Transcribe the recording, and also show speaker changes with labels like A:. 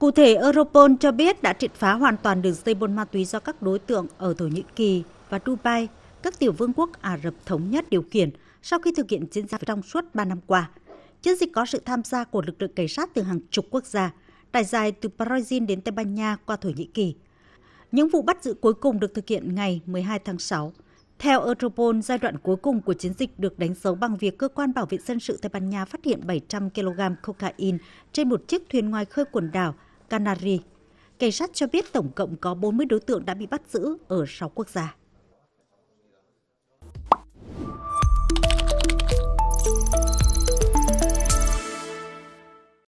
A: Cụ thể, Europol cho biết đã triệt phá hoàn toàn đường dây buôn ma túy do các đối tượng ở Thổ Nhĩ Kỳ và Dubai, các tiểu vương quốc Ả Rập Thống Nhất điều khiển sau khi thực hiện chiến dịch trong suốt 3 năm qua. Chiến dịch có sự tham gia của lực lượng cảnh sát từ hàng chục quốc gia, trải dài từ Brazil đến Tây Ban Nha qua Thổ Nhĩ Kỳ. Những vụ bắt giữ cuối cùng được thực hiện ngày 12 tháng 6. Theo Europol, giai đoạn cuối cùng của chiến dịch được đánh dấu bằng việc cơ quan bảo vệ dân sự Tây Ban Nha phát hiện 700 kg cocaine trên một chiếc thuyền ngoài khơi quần đảo Canary. Cảnh sát cho biết tổng cộng có 40 đối tượng đã bị bắt giữ ở 6 quốc gia.